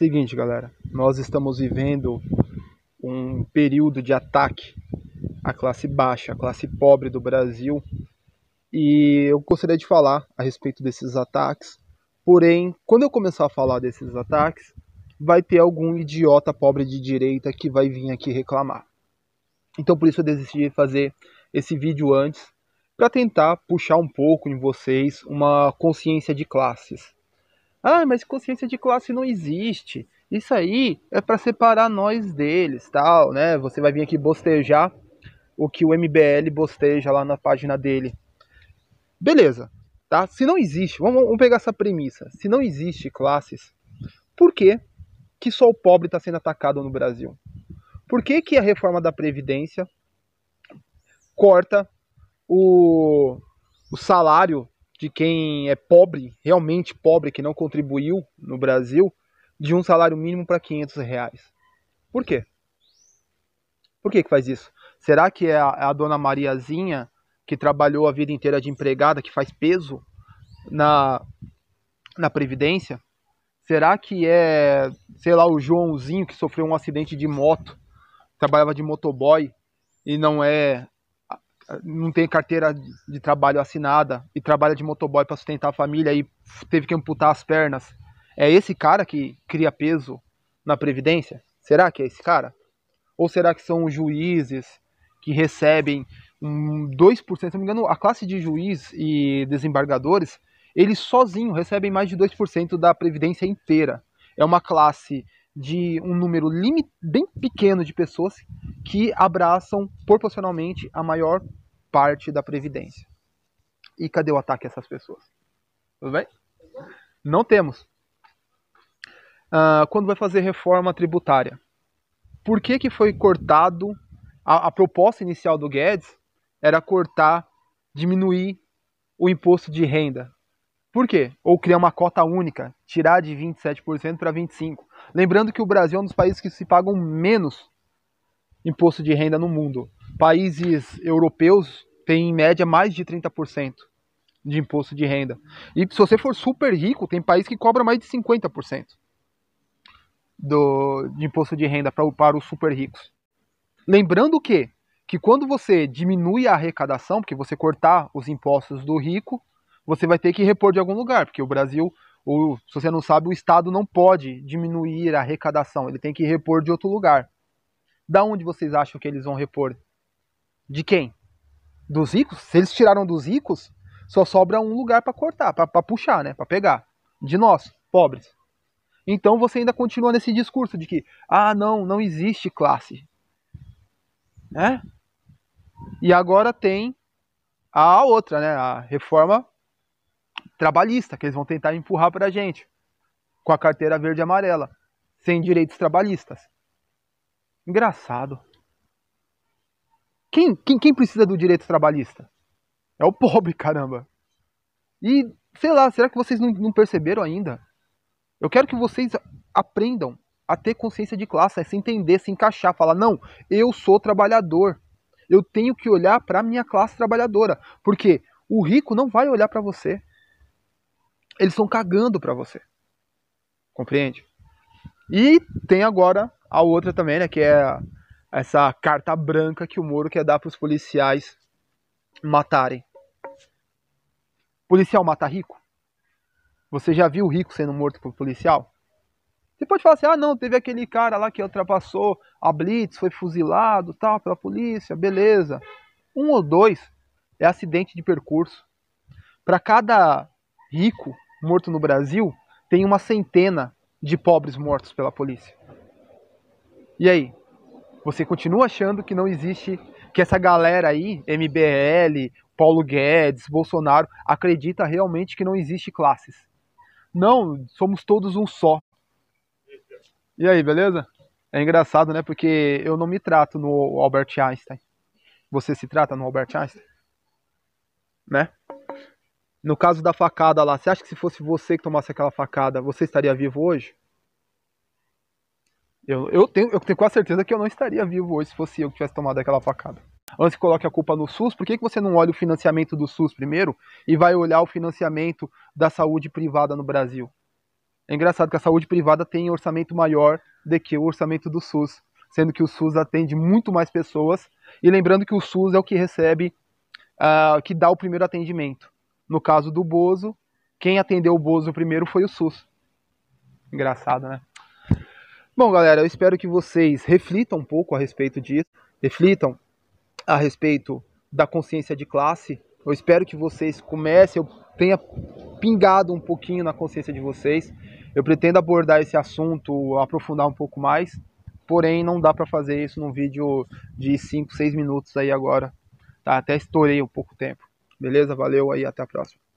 Seguinte, galera, nós estamos vivendo um período de ataque à classe baixa, à classe pobre do Brasil, e eu gostaria de falar a respeito desses ataques. Porém, quando eu começar a falar desses ataques, vai ter algum idiota pobre de direita que vai vir aqui reclamar. Então, por isso eu decidi fazer esse vídeo antes, para tentar puxar um pouco em vocês uma consciência de classes. Ah, mas consciência de classe não existe. Isso aí é para separar nós deles, tal, né? Você vai vir aqui bostejar o que o MBL bosteja lá na página dele. Beleza, tá? Se não existe, vamos, vamos pegar essa premissa. Se não existe classes, por que que só o pobre está sendo atacado no Brasil? Por que que a reforma da previdência corta o, o salário de quem é pobre, realmente pobre, que não contribuiu no Brasil, de um salário mínimo para 500 reais. Por quê? Por que, que faz isso? Será que é a, é a dona Mariazinha, que trabalhou a vida inteira de empregada, que faz peso na, na Previdência? Será que é, sei lá, o Joãozinho que sofreu um acidente de moto, trabalhava de motoboy e não é não tem carteira de trabalho assinada e trabalha de motoboy para sustentar a família e teve que amputar as pernas. É esse cara que cria peso na previdência? Será que é esse cara? Ou será que são os juízes que recebem um 2%, se não me engano, a classe de juiz e desembargadores, eles sozinhos recebem mais de 2% da previdência inteira. É uma classe de um número limite, bem pequeno de pessoas que abraçam proporcionalmente a maior parte da Previdência. E cadê o ataque a essas pessoas? Tudo bem? Não temos. Uh, quando vai fazer reforma tributária? Por que, que foi cortado? A, a proposta inicial do Guedes era cortar, diminuir o imposto de renda. Por quê? Ou criar uma cota única, tirar de 27% para 25%. Lembrando que o Brasil é um dos países que se pagam menos imposto de renda no mundo. Países europeus têm em média mais de 30% de imposto de renda. E se você for super rico, tem país que cobra mais de 50% do, de imposto de renda pra, para os super ricos. Lembrando que, que quando você diminui a arrecadação, porque você cortar os impostos do rico, você vai ter que repor de algum lugar, porque o Brasil, ou, se você não sabe, o Estado não pode diminuir a arrecadação, ele tem que repor de outro lugar. Da onde vocês acham que eles vão repor? De quem? Dos ricos? Se eles tiraram dos ricos, só sobra um lugar para cortar, para puxar, né? Para pegar. De nós, pobres. Então você ainda continua nesse discurso de que, ah, não, não existe classe. Né? E agora tem a outra, né? A reforma trabalhista, que eles vão tentar empurrar para a gente, com a carteira verde e amarela, sem direitos trabalhistas. Engraçado. Quem, quem, quem precisa do direito trabalhista? É o pobre, caramba. E, sei lá, será que vocês não, não perceberam ainda? Eu quero que vocês aprendam a ter consciência de classe, a né? se entender, se encaixar, falar: não, eu sou trabalhador. Eu tenho que olhar para a minha classe trabalhadora. Porque o rico não vai olhar para você. Eles estão cagando para você. Compreende? E tem agora a outra também, né? Que é essa carta branca que o Moro quer dar para os policiais matarem. Policial mata rico? Você já viu rico sendo morto por policial? Você pode falar assim: ah, não, teve aquele cara lá que ultrapassou a Blitz, foi fuzilado tal, pela polícia, beleza. Um ou dois é acidente de percurso. Para cada rico morto no Brasil, tem uma centena de pobres mortos pela polícia. E aí? você continua achando que não existe, que essa galera aí, MBL, Paulo Guedes, Bolsonaro, acredita realmente que não existe classes. Não, somos todos um só. E aí, beleza? É engraçado, né? Porque eu não me trato no Albert Einstein. Você se trata no Albert Einstein? Né? No caso da facada lá, você acha que se fosse você que tomasse aquela facada, você estaria vivo hoje? Eu, eu, tenho, eu tenho quase certeza que eu não estaria vivo hoje se fosse eu que tivesse tomado aquela facada. Antes que coloque a culpa no SUS, por que, que você não olha o financiamento do SUS primeiro e vai olhar o financiamento da saúde privada no Brasil? É engraçado que a saúde privada tem orçamento maior do que o orçamento do SUS, sendo que o SUS atende muito mais pessoas. E lembrando que o SUS é o que recebe, uh, que dá o primeiro atendimento. No caso do Bozo, quem atendeu o Bozo primeiro foi o SUS. Engraçado, né? Bom, galera, eu espero que vocês reflitam um pouco a respeito disso, reflitam a respeito da consciência de classe. Eu espero que vocês comecem, eu tenha pingado um pouquinho na consciência de vocês. Eu pretendo abordar esse assunto, aprofundar um pouco mais, porém não dá para fazer isso num vídeo de 5, 6 minutos aí agora. Tá? Até estourei um pouco o tempo. Beleza? Valeu aí, até a próxima.